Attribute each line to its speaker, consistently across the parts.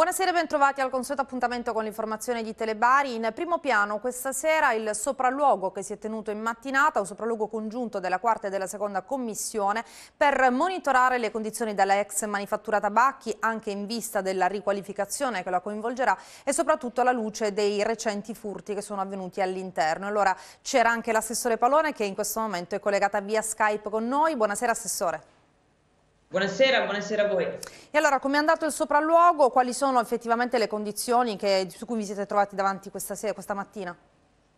Speaker 1: Buonasera e bentrovati al consueto appuntamento con l'informazione di Telebari. In primo piano questa sera il sopralluogo che si è tenuto in mattinata, un sopralluogo congiunto della quarta e della seconda commissione per monitorare le condizioni della ex manifattura tabacchi anche in vista della riqualificazione che la coinvolgerà e soprattutto alla luce dei recenti furti che sono avvenuti all'interno. Allora c'era anche l'assessore Palone che in questo momento è collegata via Skype con noi. Buonasera assessore.
Speaker 2: Buonasera, buonasera a voi.
Speaker 1: E allora, come è andato il sopralluogo? Quali sono effettivamente le condizioni che, su cui vi siete trovati davanti questa, sera, questa mattina?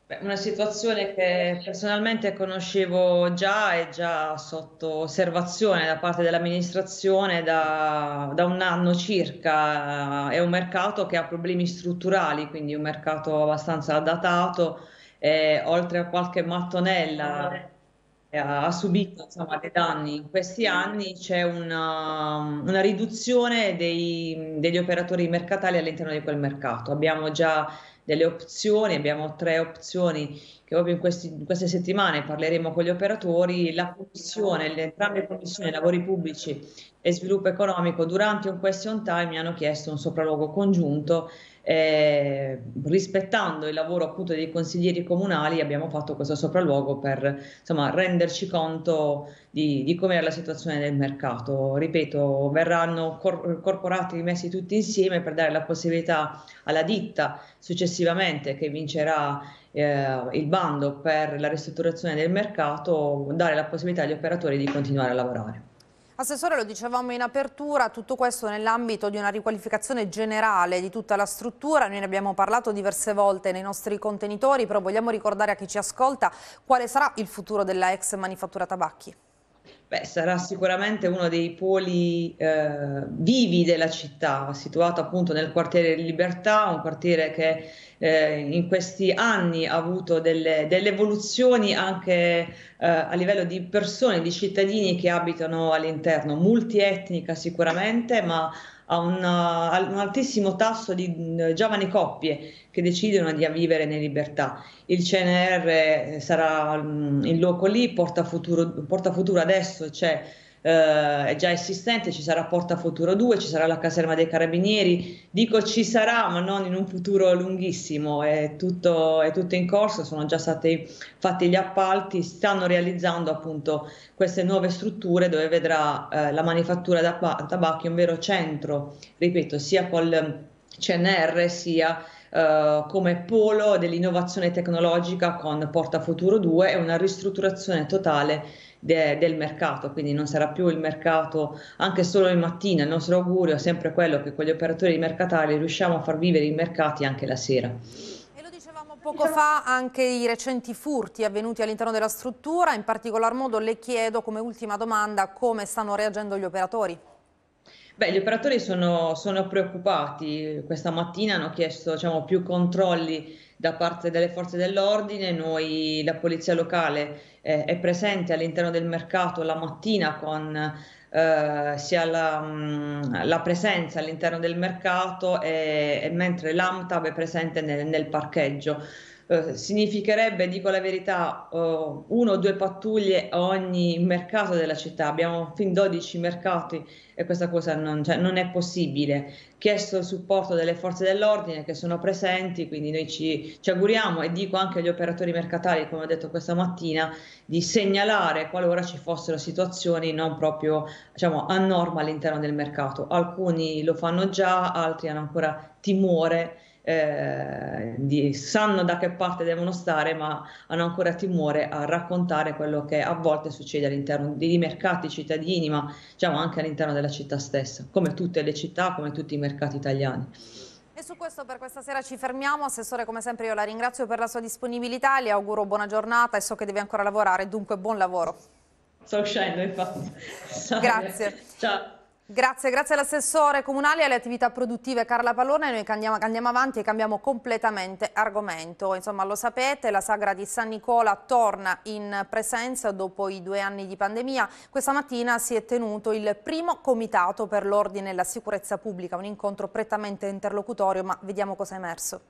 Speaker 2: Beh, una situazione che personalmente conoscevo già e già sotto osservazione da parte dell'amministrazione da, da un anno circa. È un mercato che ha problemi strutturali, quindi un mercato abbastanza datato, e eh, oltre a qualche mattonella eh, ha subito insomma, dei danni in questi anni, c'è una, um, una riduzione dei, degli operatori mercatali all'interno di quel mercato. Abbiamo già delle opzioni, abbiamo tre opzioni che proprio in, questi, in queste settimane parleremo con gli operatori, la commissione, le, entrambe le commissioni, lavori pubblici e sviluppo economico, durante un question time mi hanno chiesto un sopralluogo congiunto eh, rispettando il lavoro appunto dei consiglieri comunali abbiamo fatto questo sopralluogo per insomma, renderci conto di, di com'era la situazione del mercato. Ripeto, verranno cor- corporati rimessi tutti insieme per dare la possibilità alla ditta successivamente che vincerà eh, il bando per la ristrutturazione del mercato, dare la possibilità agli operatori di continuare a lavorare.
Speaker 1: Assessore, lo dicevamo in apertura, tutto questo nell'ambito di una riqualificazione generale di tutta la struttura, noi ne abbiamo parlato diverse volte nei nostri contenitori, però vogliamo ricordare a chi ci ascolta quale sarà il futuro della ex manifattura tabacchi.
Speaker 2: Beh, sarà sicuramente uno dei poli eh, vivi della città, situato appunto nel quartiere Libertà, un quartiere che eh, in questi anni ha avuto delle, delle evoluzioni anche eh, a livello di persone, di cittadini che abitano all'interno, multietnica sicuramente, ma a un, a un altissimo tasso di eh, giovani coppie che decidono di vivere in libertà. Il CNR eh, sarà mm, in loco lì, Porta Futuro, Porta Futuro adesso c'è eh, è già esistente, ci sarà Porta Futuro 2, ci sarà la caserma dei carabinieri, dico ci sarà ma non in un futuro lunghissimo, è tutto, è tutto in corso, sono già stati fatti gli appalti, stanno realizzando appunto queste nuove strutture dove vedrà eh, la manifattura da tabacchi, un vero centro, ripeto, sia col CNR sia... Uh, come polo dell'innovazione tecnologica con Porta Futuro 2 e una ristrutturazione totale de, del mercato, quindi non sarà più il mercato anche solo in mattina, il nostro augurio è sempre quello che con gli operatori mercatali riusciamo a far vivere i mercati anche la sera. E
Speaker 1: lo dicevamo Poco fa anche i recenti furti avvenuti all'interno della struttura, in particolar modo le chiedo come ultima domanda come stanno reagendo gli operatori.
Speaker 2: Beh, gli operatori sono, sono preoccupati, questa mattina hanno chiesto diciamo, più controlli da parte delle forze dell'ordine, noi, la polizia locale eh, è presente all'interno del mercato la mattina con eh, sia la, mm, la, presenza all'interno del mercato e, e mentre l'AMTAB è presente nel, nel parcheggio. Eh, significherebbe, dico la verità, eh, uno o due pattuglie a ogni mercato della città. Abbiamo fin 12 mercati e questa cosa non, cioè, non è possibile. Chiesto il supporto delle forze dell'ordine che sono presenti, quindi noi ci, ci auguriamo e dico anche agli operatori mercatari, come ho detto questa mattina, di segnalare qualora ci fossero situazioni non proprio diciamo, a norma all'interno del mercato. Alcuni lo fanno già, altri hanno ancora timore eh, di, sanno da che parte devono stare, ma hanno ancora timore a raccontare quello che a volte succede all'interno dei mercati cittadini, ma diciamo anche all'interno della città stessa, come tutte le città, come tutti i mercati italiani.
Speaker 1: E su questo per questa sera ci fermiamo. Assessore, come sempre io la ringrazio per la sua disponibilità, le auguro buona giornata e so che deve ancora lavorare, dunque buon lavoro. Sto uscendo infatti. Grazie. Ciao. Grazie, grazie all'assessore comunale e alle attività produttive Carla Pallone. Noi andiamo, andiamo, avanti e cambiamo completamente argomento. Insomma, lo sapete, la sagra di San Nicola torna in presenza dopo i due anni di pandemia. Questa mattina si è tenuto il primo comitato per l'ordine e la sicurezza pubblica, un incontro prettamente interlocutorio, ma vediamo cosa è emerso.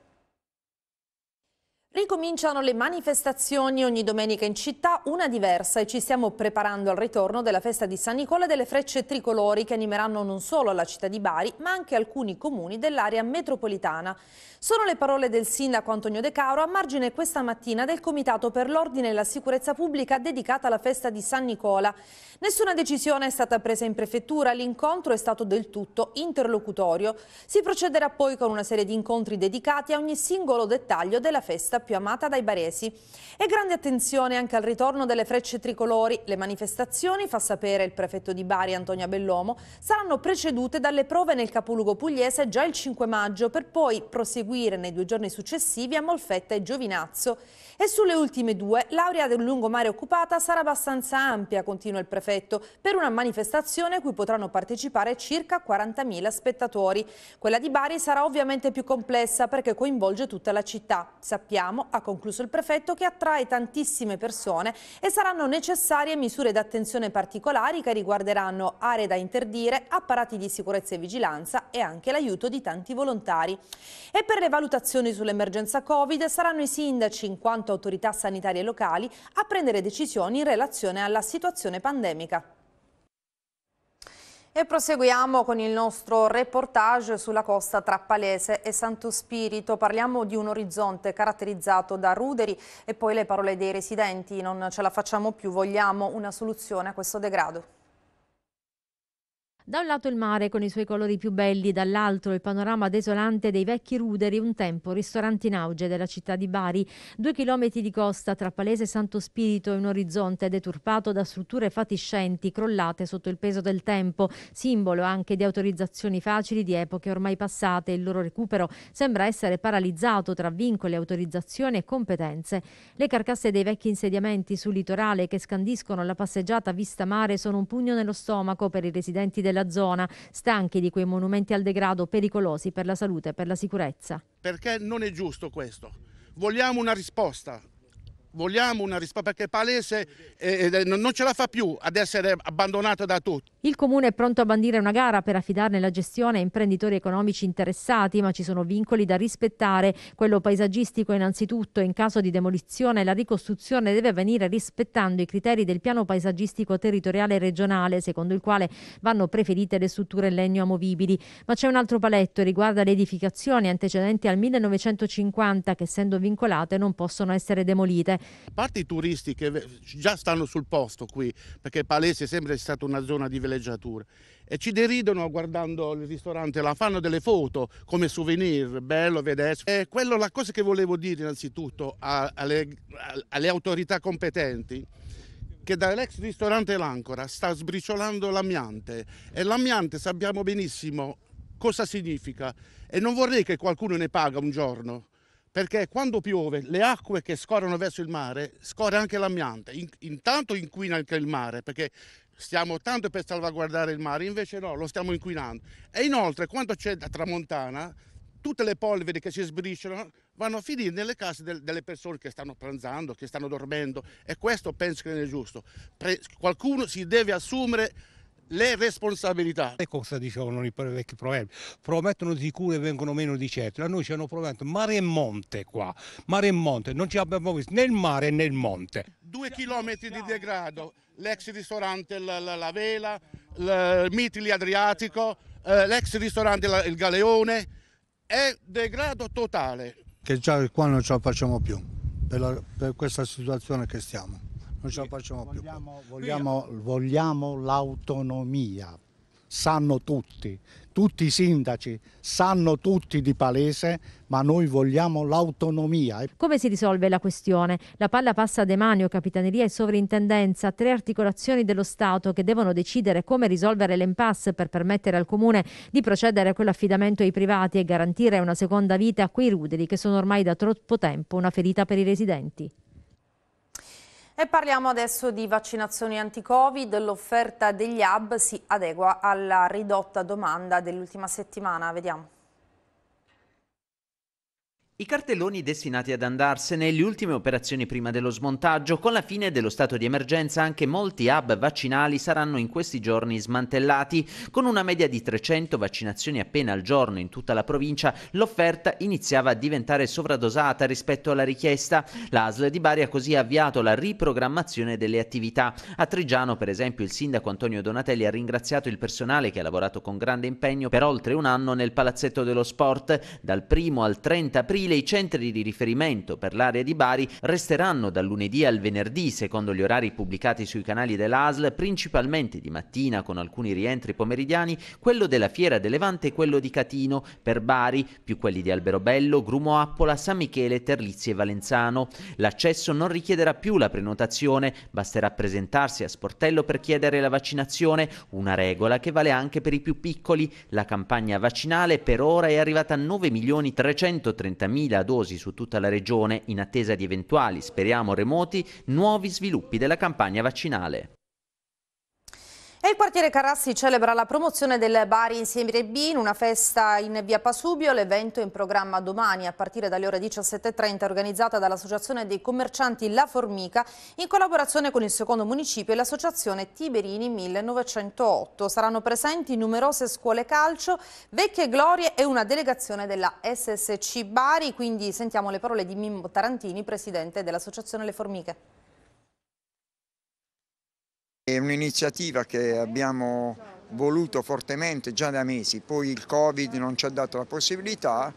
Speaker 1: Ricominciano le manifestazioni ogni domenica in città, una diversa e ci stiamo preparando al ritorno della festa di San Nicola e delle frecce tricolori che animeranno non solo la città di Bari ma anche alcuni comuni dell'area metropolitana. Sono le parole del sindaco Antonio De Caro a margine questa mattina del Comitato per l'Ordine e la Sicurezza Pubblica dedicata alla festa di San Nicola. Nessuna decisione è stata presa in prefettura, l'incontro è stato del tutto interlocutorio. Si procederà poi con una serie di incontri dedicati a ogni singolo dettaglio della festa più amata dai baresi. E grande attenzione anche al ritorno delle frecce tricolori. Le manifestazioni, fa sapere il prefetto di Bari Antonio Bellomo, saranno precedute dalle prove nel capoluogo pugliese già il 5 maggio per poi proseguire nei due giorni successivi a Molfetta e Giovinazzo. E sulle ultime due, l'area del lungomare occupata sarà abbastanza ampia, continua il prefetto, per una manifestazione a cui potranno partecipare circa 40.000 spettatori. Quella di Bari sarà ovviamente più complessa perché coinvolge tutta la città. Sappiamo Palermo, ha concluso il prefetto, che attrae tantissime persone e saranno necessarie misure d'attenzione particolari che riguarderanno aree da interdire, apparati di sicurezza e vigilanza e anche l'aiuto di tanti volontari. E per le valutazioni sull'emergenza Covid saranno i sindaci, in quanto autorità sanitarie locali, a prendere decisioni in relazione alla situazione pandemica. E proseguiamo con il nostro reportage sulla costa tra Palese e Santo Spirito. Parliamo di un orizzonte caratterizzato da ruderi e poi le parole dei residenti. Non ce la facciamo più, vogliamo una soluzione a questo degrado.
Speaker 3: Da un lato il mare con i suoi colori più belli, dall'altro il panorama desolante dei vecchi ruderi, un tempo ristoranti in auge della città di Bari. Due chilometri di costa tra Palese Santo Spirito e un orizzonte deturpato da strutture fatiscenti, crollate sotto il peso del tempo, simbolo anche di autorizzazioni facili di epoche ormai passate. Il loro recupero sembra essere paralizzato tra vincoli, autorizzazioni e competenze. Le carcasse dei vecchi insediamenti sul litorale che scandiscono la passeggiata vista mare sono un pugno nello stomaco per i residenti del della zona, stanchi di quei monumenti al degrado pericolosi per la salute e per la
Speaker 4: sicurezza. Perché non è giusto questo? Vogliamo una risposta vogliamo una risposta perché Palese eh, non ce la fa più ad essere abbandonato da tutti. Il
Speaker 3: comune è pronto a bandire una gara per affidarne la gestione a imprenditori economici interessati, ma ci sono vincoli da rispettare, quello paesaggistico innanzitutto, in caso di demolizione la ricostruzione deve avvenire rispettando i criteri del piano paesaggistico territoriale regionale, secondo il quale vanno preferite le strutture in legno amovibili, ma c'è un altro paletto riguarda le edificazioni antecedenti al 1950 che essendo vincolate non possono essere demolite.
Speaker 4: A parte i turisti che già stanno sul posto qui, perché Palese è sempre stata una zona di villeggiatura, e ci deridono guardando il ristorante la fanno delle foto come souvenir, bello vedersi. E quello la cosa che volevo dire innanzitutto alle, alle autorità competenti, che dall'ex ristorante L'Ancora sta sbriciolando l'amiante e l'amiante sappiamo benissimo cosa significa e non vorrei che qualcuno ne paga un giorno perché quando piove le acque che scorrono verso il mare scorre anche l'amiante, In, intanto inquina anche il mare perché stiamo tanto per salvaguardare il mare, invece no, lo stiamo inquinando. E inoltre quando c'è la tramontana tutte le polveri che si sbriciolano vanno a finire nelle case del, delle persone che stanno pranzando, che stanno dormendo e questo penso che non è giusto. Pre, qualcuno si deve assumere le
Speaker 5: responsabilità. E cosa dicevano i vecchi proverbi? Promettono di cure e vengono meno di certo. A noi ci hanno promesso mare e monte qua, mare e monte, non ci abbiamo visto né il mare né il monte.
Speaker 4: Due chilometri di degrado, l'ex ristorante la, la, la Vela, il Mitili Adriatico, eh, l'ex ristorante la, il Galeone, è degrado totale. Che già qua non ce la facciamo più per, per questa situazione che stiamo
Speaker 6: non ce la facciamo vogliamo, più. Vogliamo,
Speaker 4: vogliamo l'autonomia, sanno tutti, tutti i sindaci sanno tutti di Palese, ma noi vogliamo l'autonomia.
Speaker 3: Come si risolve la questione? La palla passa a demanio, capitaneria e sovrintendenza, tre articolazioni dello Stato che devono decidere come risolvere l'impasse per permettere al Comune di procedere a quell'affidamento ai privati e garantire una seconda vita a quei ruderi che sono ormai da troppo tempo una ferita per i residenti.
Speaker 1: E parliamo adesso di vaccinazioni anti-Covid. L'offerta degli hub si adegua alla ridotta domanda dell'ultima settimana. Vediamo.
Speaker 7: I cartelloni destinati ad andarsene, le ultime operazioni prima dello smontaggio, con la fine dello stato di emergenza anche molti hub vaccinali saranno in questi giorni smantellati. Con una media di 300 vaccinazioni appena al giorno in tutta la provincia, l'offerta iniziava a diventare sovradosata rispetto alla richiesta. L'ASL di Bari ha così avviato la riprogrammazione delle attività. A Trigiano, per esempio, il sindaco Antonio Donatelli ha ringraziato il personale che ha lavorato con grande impegno per oltre un anno nel palazzetto dello sport. Dal 1 al 30 aprile aprile i centri di riferimento per l'area di Bari resteranno dal lunedì al venerdì, secondo gli orari pubblicati sui canali dell'ASL, principalmente di mattina con alcuni rientri pomeridiani, quello della Fiera Levante e quello di Catino, per Bari, più quelli di Alberobello, Grumo Appola, San Michele, Terlizzi e Valenzano. L'accesso non richiederà più la prenotazione, basterà presentarsi a sportello per chiedere la vaccinazione, una regola che vale anche per i più piccoli. La campagna vaccinale per ora è arrivata a 9 milioni 330 50.000 dosi su tutta la regione in attesa di eventuali, speriamo remoti, nuovi sviluppi della campagna vaccinale.
Speaker 1: E il quartiere Carrassi celebra la promozione del Bari Insieme Serie B in una festa in via Pasubio. L'evento è in programma domani a partire dalle ore 17.30 organizzata dall'Associazione dei Commercianti La Formica in collaborazione con il secondo municipio e l'associazione Tiberini 1908. Saranno presenti numerose scuole calcio, vecchie glorie e una delegazione della SSC Bari. Quindi sentiamo le parole di Mimmo Tarantini, presidente dell'Associazione Le Formiche.
Speaker 8: È un'iniziativa che abbiamo voluto fortemente già da mesi, poi il Covid non ci ha dato la possibilità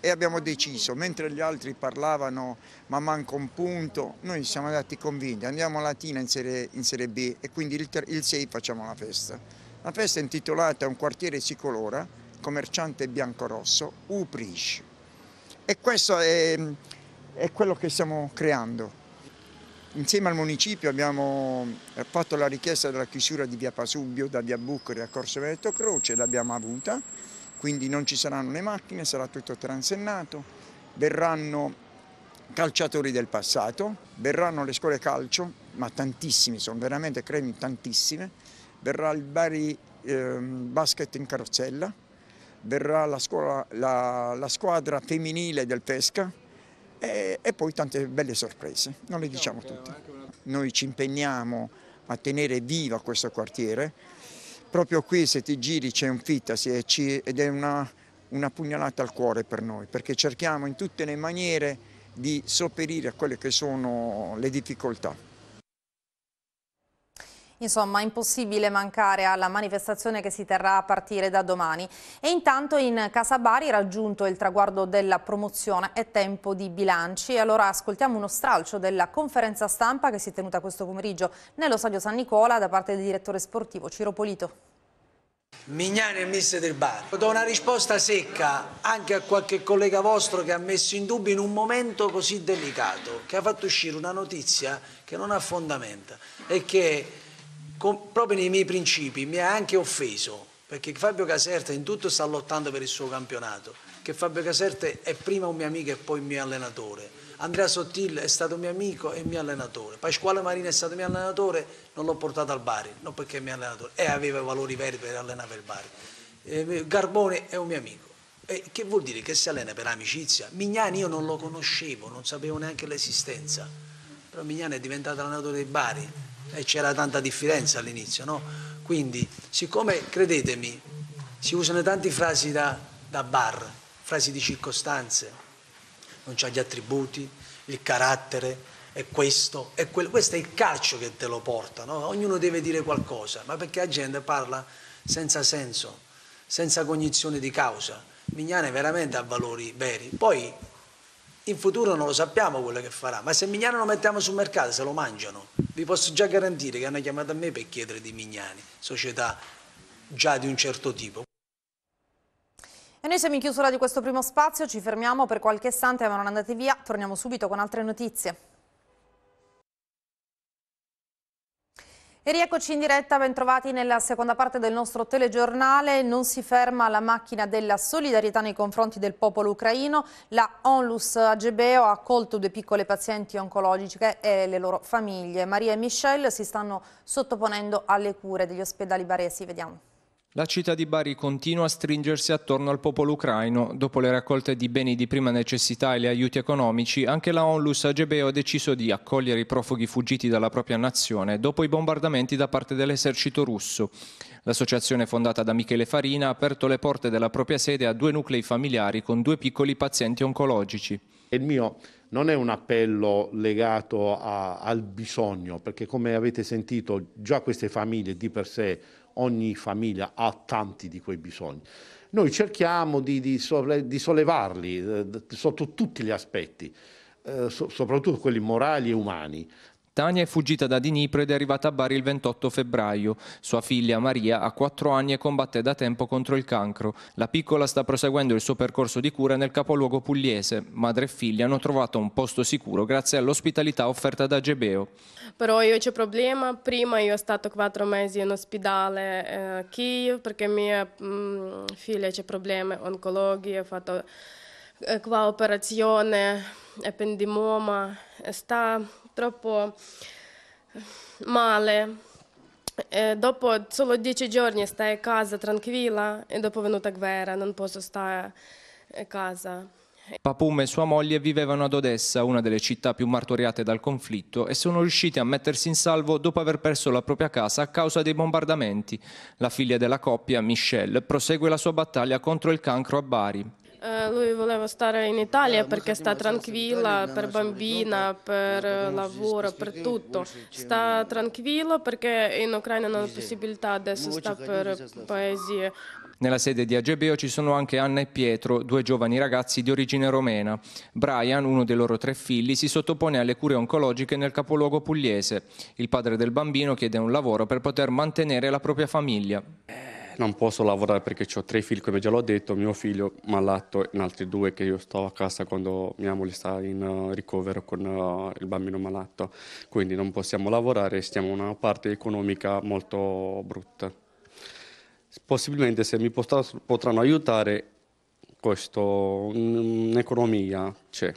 Speaker 8: e abbiamo deciso, mentre gli altri parlavano ma manca un punto, noi siamo andati convinti, andiamo a Latina in Serie, in serie B e quindi il, il 6 facciamo la festa. La festa è intitolata Un quartiere si colora, commerciante bianco-rosso, Uprish. E questo è, è quello che stiamo creando. Insieme al municipio abbiamo eh, fatto la richiesta della chiusura di via Pasubio da via Bucori a Corso Veneto Croce, l'abbiamo avuta, quindi non ci saranno le macchine, sarà tutto transennato, verranno calciatori del passato, verranno le scuole calcio, ma tantissime, sono veramente, credo, tantissime, verrà il Bari eh, Basket in carrozzella, verrà la, scuola, la, la squadra femminile del Pesca, e, e poi tante belle sorprese, non le diciamo, diciamo tutte. Noi ci impegniamo a tenere viva questo quartiere, proprio qui se ti giri c'è un Fittasi ed è una, una pugnalata al cuore per noi, perché cerchiamo in tutte le maniere di sopperire a quelle che sono le difficoltà.
Speaker 1: Insomma, impossibile mancare alla manifestazione che si terrà a partire da domani. E intanto in Casabari raggiunto il traguardo della promozione, è tempo di bilanci. E allora ascoltiamo uno stralcio della conferenza stampa che si è tenuta questo pomeriggio nello stadio San Nicola da parte del direttore sportivo Ciro Polito.
Speaker 9: Mignani e mister del Bar. Do una risposta secca anche a qualche collega vostro che ha messo in dubbio in un momento così delicato, che ha fatto uscire una notizia che non ha fondamenta e che con, proprio nei miei principi, mi ha anche offeso, perché Fabio Caserta in tutto sta lottando per il suo campionato, che Fabio Caserta è prima un mio amico e poi un mio allenatore. Andrea Sottil è stato mio amico e mio allenatore, Pasquale Marina è stato mio allenatore, non l'ho portato al Bari, non perché è mio allenatore, e aveva valori veri per allenare il Bari. Ehm, Garbone è un mio amico. E che vuol dire che si allena per amicizia? Mignani io non lo conoscevo, non sapevo neanche l'esistenza, però Mignani è diventato allenatore del Bari, e eh, c'era tanta differenza all'inizio, no? Quindi, siccome, credetemi, si usano tante frasi da, da bar, frasi di circostanze, non c'ha gli attributi, il carattere, è questo, è quello. Questo è il calcio che te lo porta, no? ognuno deve dire qualcosa, ma perché la gente parla senza senso, senza cognizione di causa. Mignane veramente ha valori veri. Poi in futuro non lo sappiamo quello che farà, ma se Mignano lo mettiamo sul mercato se lo mangiano. Vi posso già garantire che hanno chiamato a me per chiedere di Mignani, società già di un certo tipo.
Speaker 1: E noi siamo in chiusura di questo primo spazio, ci fermiamo per qualche istante ma non andate via, torniamo subito con altre notizie. E rieccoci in diretta, bentrovati nella seconda parte del nostro telegiornale. Non si ferma la macchina della solidarietà nei confronti del popolo ucraino. La Onlus Agebeo ha accolto due piccole pazienti oncologiche e le loro famiglie. Maria e Michelle si stanno sottoponendo alle cure degli ospedali baresi. Vediamo.
Speaker 6: La città di Bari continua a stringersi attorno al popolo ucraino. Dopo le raccolte di beni di prima necessità e gli aiuti economici, anche la Onlus Agebeo ha deciso di accogliere i profughi fuggiti dalla propria nazione dopo i bombardamenti da parte dell'esercito russo. L'associazione fondata da Michele Farina ha aperto le porte della propria sede a due nuclei familiari con due piccoli pazienti oncologici. Il mio non è un appello legato a, al
Speaker 4: bisogno, perché come avete sentito già queste famiglie di per sé ogni famiglia ha tanti di quei bisogni. Noi cerchiamo di, di, di sollevarli
Speaker 6: eh, sotto tutti gli aspetti, eh, so, soprattutto quelli morali e umani, Tania è fuggita da Dnipro ed è arrivata a Bari il 28 febbraio. Sua figlia Maria ha 4 anni e combatte da tempo contro il cancro. La piccola sta proseguendo il suo percorso di cura nel capoluogo pugliese. Madre e figlia hanno trovato un posto sicuro grazie all'ospitalità offerta da Gebeo.
Speaker 10: Però io c'è problema. Prima io sono stato 4 mesi in ospedale a eh,
Speaker 1: Kiev perché mia mh, mm, figlia c'è problemi oncologici, ha fatto eh, qua operazione, ependimoma. Sta troppo eh, male. E dopo solo dieci giorni stai a casa tranquilla e dopo è venuta guerra, non posso stare a casa.
Speaker 6: Papum e sua moglie vivevano ad Odessa, una delle città più martoriate dal conflitto, e sono riusciti a mettersi in salvo dopo aver perso la propria casa a causa dei bombardamenti. La figlia della coppia, Michelle, prosegue la sua battaglia contro il cancro a Bari.
Speaker 1: Eh, lui voleva stare in Italia eh, perché sta tranquilla per bambina, per lavoro, per tutto. Sta tranquilla perché in Ucraina non ha possibilità, adesso sta per
Speaker 10: paesi.
Speaker 6: Nella sede di Agebeo ci sono anche Anna e Pietro, due giovani ragazzi di origine romena. Brian, uno dei loro tre figli, si sottopone alle cure oncologiche nel capoluogo pugliese. Il padre del bambino chiede un lavoro per poter mantenere la propria famiglia. Eh, non posso lavorare perché ho tre figli, come già l'ho detto, mio figlio malato e altri due che io sto a casa quando mia moglie sta in eh, ricovero con eh, il bambino malato. Quindi non possiamo lavorare, stiamo in una parte economica molto brutta. Possibilmente se mi potranno aiutare questo, un'economia c'è.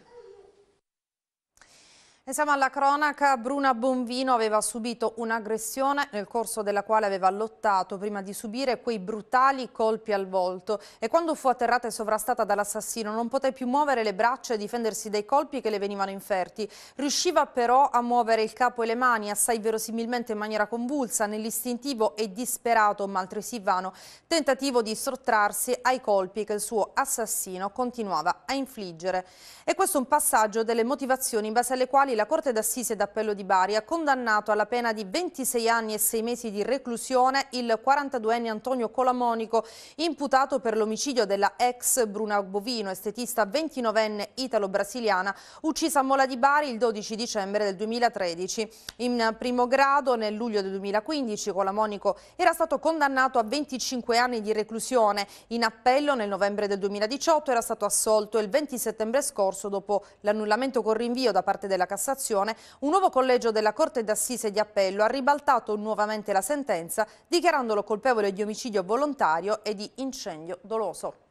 Speaker 1: E siamo alla cronaca, Bruna Bonvino aveva subito un'aggressione nel corso della quale aveva lottato prima di subire quei brutali colpi al volto e quando fu atterrata e sovrastata dall'assassino non poté più muovere le braccia e difendersi dai colpi che le venivano inferti. Riusciva però a muovere il capo e le mani assai verosimilmente in maniera convulsa nell'istintivo e disperato ma altresì vano tentativo di sottrarsi ai colpi che il suo assassino continuava a infliggere. E questo è un passaggio delle motivazioni in base alle quali la Corte d'Assise d'Appello di Bari ha condannato alla pena di 26 anni e 6 mesi di reclusione il 42enne Antonio Colamonico, imputato per l'omicidio della ex Bruna Bovino, estetista 29enne italo-brasiliana, uccisa a Mola di Bari il 12 dicembre del 2013. In primo grado, nel luglio del 2015, Colamonico era stato condannato a 25 anni di reclusione. In appello, nel novembre del 2018, era stato assolto il 20 settembre scorso dopo l'annullamento con rinvio da parte della Cassazione Cassazione, un nuovo collegio della Corte d'Assise di Appello ha ribaltato nuovamente la sentenza dichiarandolo colpevole di omicidio volontario e di incendio doloso.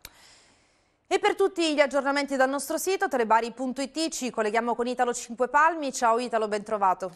Speaker 1: E per tutti gli aggiornamenti dal nostro sito telebari.it ci colleghiamo con Italo Cinque Palmi. Ciao Italo, ben trovato.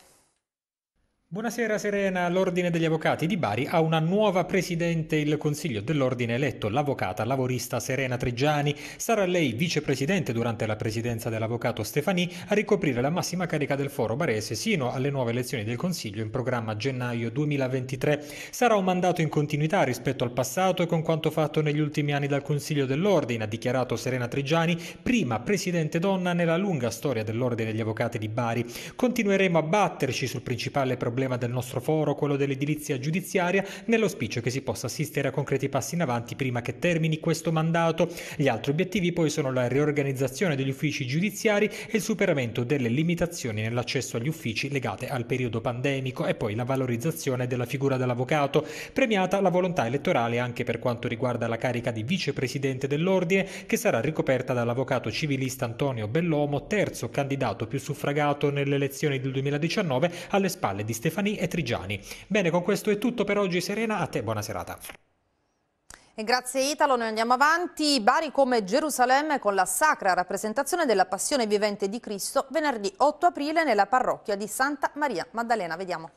Speaker 11: Buonasera Serena, l'Ordine degli Avvocati di Bari ha una nuova presidente il Consiglio dell'Ordine eletto, l'avvocata lavorista Serena Trigiani. Sarà lei vicepresidente durante la presidenza dell'avvocato Stefani a ricoprire la massima carica del foro barese sino alle nuove elezioni del Consiglio in programma gennaio 2023. Sarà un mandato in continuità rispetto al passato e con quanto fatto negli ultimi anni dal Consiglio dell'Ordine, ha dichiarato Serena Trigiani, prima presidente donna nella lunga storia dell'Ordine degli Avvocati di Bari. Continueremo a batterci sul principale problema problema del nostro foro, quello dell'edilizia giudiziaria, nell'auspicio che si possa assistere a concreti passi in avanti prima che termini questo mandato. Gli altri obiettivi poi sono la riorganizzazione degli uffici giudiziari e il superamento delle limitazioni nell'accesso agli uffici legate al periodo pandemico e poi la valorizzazione della figura dell'avvocato, premiata la volontà elettorale anche per quanto riguarda la carica di vicepresidente dell'ordine che sarà ricoperta dall'avvocato civilista Antonio Bellomo, terzo candidato più suffragato nelle elezioni del 2019 alle spalle di Stefano Stefani e Trigiani. Bene, con questo è tutto per oggi. Serena, a te buona serata.
Speaker 1: E grazie Italo, noi andiamo avanti. Bari come Gerusalemme con la sacra rappresentazione della passione vivente di Cristo venerdì 8 aprile nella parrocchia di Santa Maria Maddalena. Vediamo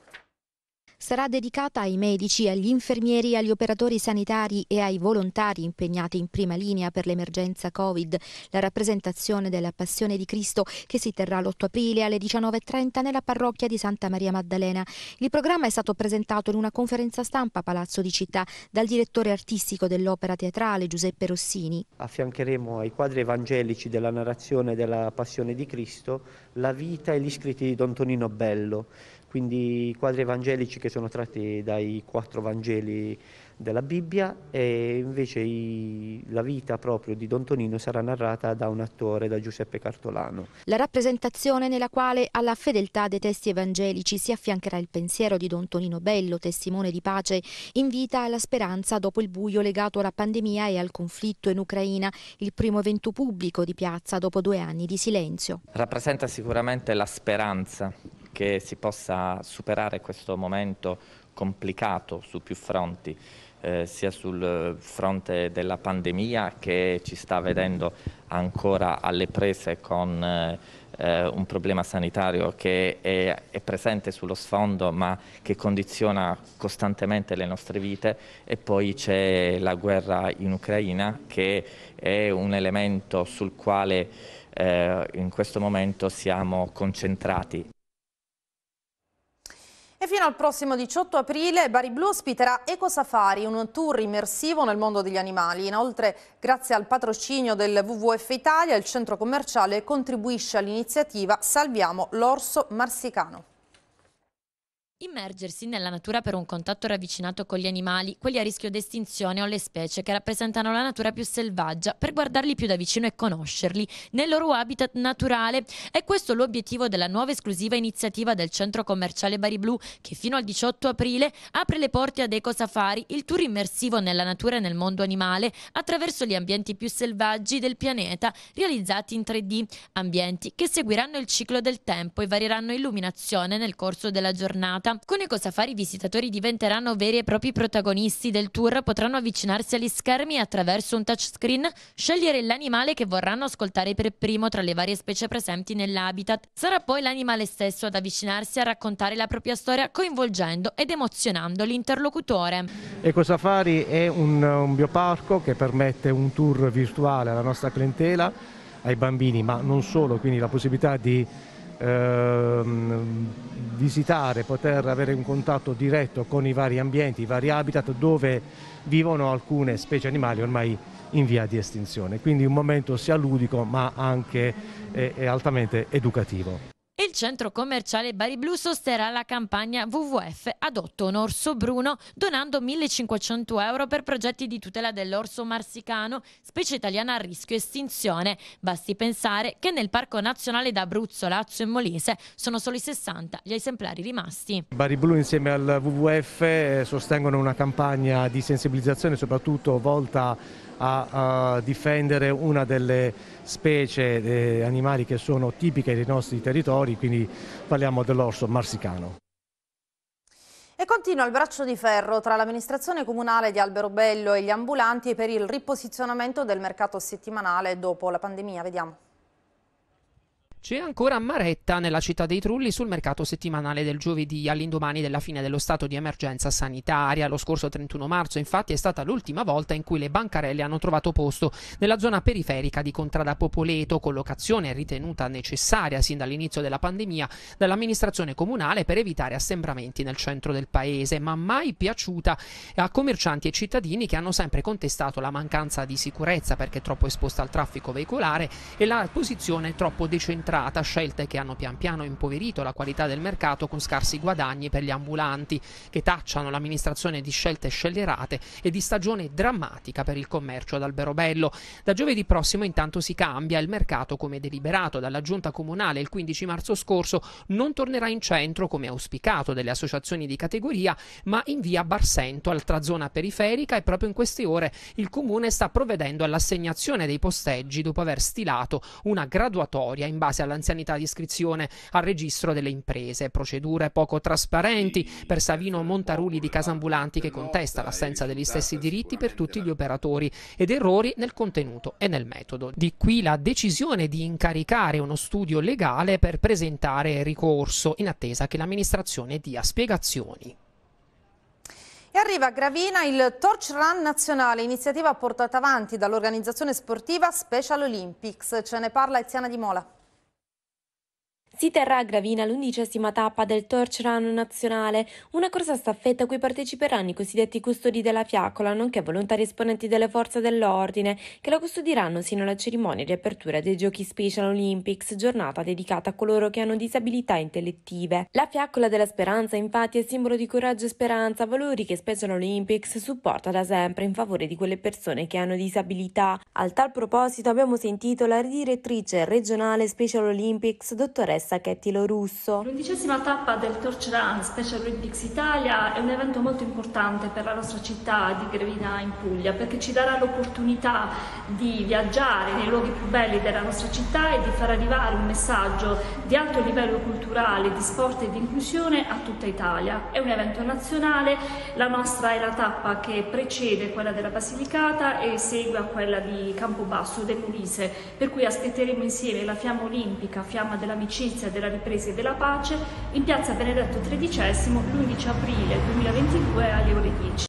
Speaker 3: sarà dedicata ai medici, agli infermieri, agli operatori sanitari e ai volontari impegnati in prima linea per l'emergenza Covid, la rappresentazione della Passione di Cristo che si terrà l'8 aprile alle 19.30 nella parrocchia di Santa Maria Maddalena. Il programma è stato presentato in una conferenza stampa a Palazzo di Città dal direttore artistico dell'opera teatrale Giuseppe Rossini.
Speaker 7: Affiancheremo ai quadri evangelici della narrazione della Passione di Cristo la vita e gli scritti di Don Tonino Bello, quindi i quadri evangelici che sono tratti dai quattro Vangeli della Bibbia e invece i, la vita proprio di Don Tonino sarà narrata da un attore, da Giuseppe Cartolano.
Speaker 3: La rappresentazione nella quale alla fedeltà dei testi evangelici si affiancherà il pensiero di Don Tonino Bello, testimone di pace, invita alla speranza dopo il buio legato alla pandemia e al conflitto in Ucraina, il primo evento pubblico di piazza dopo due anni di silenzio.
Speaker 6: Rappresenta sicuramente la speranza che si possa superare questo momento complicato su più fronti, eh, sia sul fronte della pandemia che ci sta vedendo ancora alle prese con eh, eh, un problema sanitario che è, è, presente sullo sfondo ma che condiziona costantemente le nostre vite e poi c'è la guerra in Ucraina che è un elemento sul quale eh, in questo momento siamo concentrati.
Speaker 1: E fino al prossimo 18 aprile Bari Blu ospiterà Eco Safari, un tour immersivo nel mondo degli animali. Inoltre, grazie al patrocinio del WWF Italia, il centro commerciale contribuisce all'iniziativa Salviamo l'orso marsicano.
Speaker 10: Immergersi nella natura per un contatto ravvicinato con gli animali, quelli a rischio di estinzione o le specie che rappresentano la natura più selvaggia, per guardarli più da vicino e conoscerli nel loro habitat naturale. È questo l'obiettivo della nuova esclusiva iniziativa del centro commerciale Bari Blu, che fino al 18 aprile apre le porte ad Eco Safari, il tour immersivo nella natura e nel mondo animale, attraverso gli ambienti più selvaggi del pianeta, realizzati in 3D, ambienti che seguiranno il ciclo del tempo e varieranno illuminazione nel corso della giornata. Italia. Con EcoSafari i visitatori diventeranno veri e propri protagonisti del tour, potranno avvicinarsi agli schermi e attraverso un touchscreen scegliere l'animale che vorranno ascoltare per primo tra le varie specie presenti nell'habitat. Sarà poi l'animale stesso ad avvicinarsi a raccontare la propria storia coinvolgendo ed emozionando l'interlocutore.
Speaker 9: EcoSafari è un, un bioparco che permette un tour virtuale alla nostra clientela, ai bambini, ma non solo, quindi la possibilità di Ehm, visitare, poter avere un contatto diretto con i vari ambienti, i vari habitat dove vivono alcune specie animali ormai in via di estinzione. Quindi un momento sia ludico ma anche eh, altamente educativo
Speaker 10: il centro commerciale Bari Blu sosterrà la campagna WWF Adotto un orso bruno donando 1500 euro per progetti di tutela dell'orso marsicano, specie italiana a rischio estinzione. Basti pensare che nel Parco Nazionale d'Abruzzo, Lazio e Molise sono solo i 60 gli esemplari rimasti.
Speaker 9: Bari Blu insieme al WWF eh, sostengono una campagna di sensibilizzazione soprattutto volta a a, a difendere una delle specie eh, animali che sono tipiche dei nostri territori, quindi parliamo dell'orso marsicano.
Speaker 1: E continua il braccio di ferro tra l'amministrazione comunale di Alberobello e gli ambulanti per il riposizionamento del mercato settimanale dopo la pandemia. Vediamo.
Speaker 12: C'è ancora Maretta nella città dei Trulli sul mercato settimanale del giovedì all'indomani della fine dello stato di emergenza sanitaria. Lo scorso 31 marzo infatti è stata l'ultima volta in cui le bancarelle hanno trovato posto nella zona periferica di Contrada Popoleto, collocazione ritenuta necessaria sin dall'inizio della pandemia dall'amministrazione comunale per evitare assembramenti nel centro del paese, ma mai piaciuta a commercianti e cittadini che hanno sempre contestato la mancanza di sicurezza perché troppo esposta al traffico veicolare e la posizione troppo decentrata concentrata, scelte che hanno pian piano impoverito la qualità del mercato con scarsi guadagni per gli ambulanti, che tacciano l'amministrazione di scelte scellerate e di stagione drammatica per il commercio ad Alberobello. Da giovedì prossimo intanto si cambia il mercato come deliberato dalla giunta comunale il 15 marzo scorso, non tornerà in centro come auspicato delle associazioni di categoria, ma in via Barsento, altra zona periferica e proprio in queste ore il comune sta provvedendo all'assegnazione dei posteggi dopo aver stilato una graduatoria in base a all'anzianità di iscrizione al registro delle imprese, procedure poco trasparenti per Savino Montaruli di Casambulanti che contesta l'assenza degli stessi diritti per tutti gli operatori ed errori nel contenuto e nel metodo. Di qui la decisione di incaricare uno studio legale per presentare ricorso in attesa che l'amministrazione dia spiegazioni.
Speaker 1: E arriva a Gravina il Torch Run nazionale, iniziativa portata avanti dall'organizzazione sportiva Special Olympics. Ce ne parla Eziana Di Mola.
Speaker 10: Si terrà a Gravina l'undicesima tappa del Torch Run nazionale, una corsa staffetta a cui parteciperanno i cosiddetti custodi della fiaccola, nonché volontari esponenti delle forze dell'ordine, che la custodiranno sino alla cerimonia di apertura dei Giochi Special Olympics, giornata dedicata a coloro che hanno disabilità intellettive. La fiaccola della speranza, infatti, è simbolo di coraggio e speranza, valori che Special Olympics supporta da sempre in favore di quelle persone che hanno disabilità. A tal proposito abbiamo sentito la direttrice regionale Special Olympics, dottoressa stessa Chettilo Russo.
Speaker 3: L'undicesima tappa del Torch Run Special Olympics Italia è un evento molto importante per la nostra città di Grevina in Puglia perché ci darà l'opportunità di viaggiare nei luoghi più belli della nostra città e di far arrivare un messaggio di alto livello culturale, di sport e di inclusione a tutta Italia. È un evento nazionale, la nostra è la tappa che precede quella della Basilicata e segue a quella di Campobasso, del Molise, per cui aspetteremo insieme la fiamma olimpica, fiamma dell'amicizia giustizia, della ripresa e della pace in piazza Benedetto XIII l'11 aprile 2022 alle ore 10.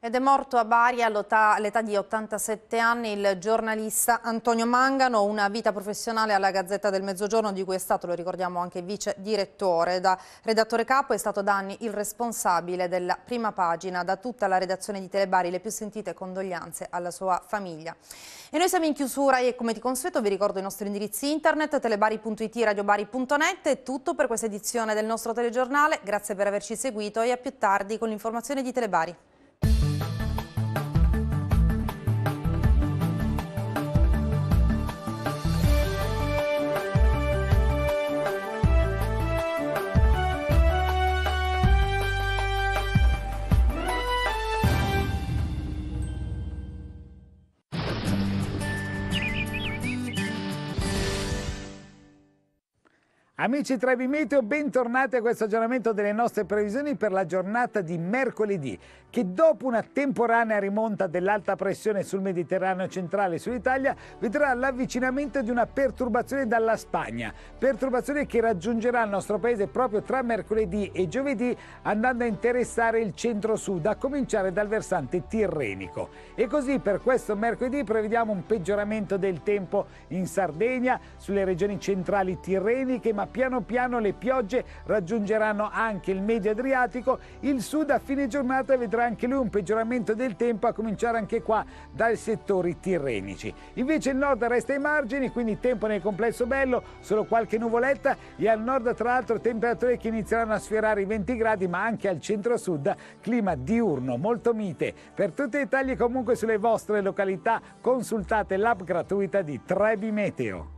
Speaker 1: Ed è morto a Bari all'età di 87 anni il giornalista Antonio Mangano, una vita professionale alla Gazzetta del Mezzogiorno di cui è stato, lo ricordiamo, anche vice direttore. Da redattore capo è stato da anni il responsabile della prima pagina, da tutta la redazione di Telebari, le più sentite condoglianze alla sua famiglia. E noi siamo in chiusura e come di consueto vi ricordo i nostri indirizzi internet, telebari.it, radiobari.net, è tutto per questa edizione del nostro telegiornale, grazie per averci seguito e a più tardi con l'informazione di Telebari.
Speaker 5: Amici Travimeteo, bentornati a questo aggiornamento delle nostre previsioni per la giornata di mercoledì che dopo una temporanea rimonta dell'alta pressione sul Mediterraneo centrale e sull'Italia vedrà l'avvicinamento di una perturbazione dalla Spagna, perturbazione che raggiungerà il nostro paese proprio tra mercoledì e giovedì andando a interessare il centro-sud, a cominciare dal versante tirrenico. E così per questo mercoledì prevediamo un peggioramento del tempo in Sardegna, sulle regioni centrali tirreniche, ma piano piano le piogge raggiungeranno anche il medio Adriatico, il sud a fine giornata vedrà registra anche lui un peggioramento del tempo a cominciare anche qua dai settori tirrenici. Invece il nord resta ai margini, quindi tempo nel complesso bello, solo qualche nuvoletta e al nord tra l'altro temperature che inizieranno a sfiorare i 20 gradi, ma anche al centro-sud clima diurno molto mite. Per tutti i dettagli comunque sulle vostre località consultate l'app gratuita di Trebi Meteo.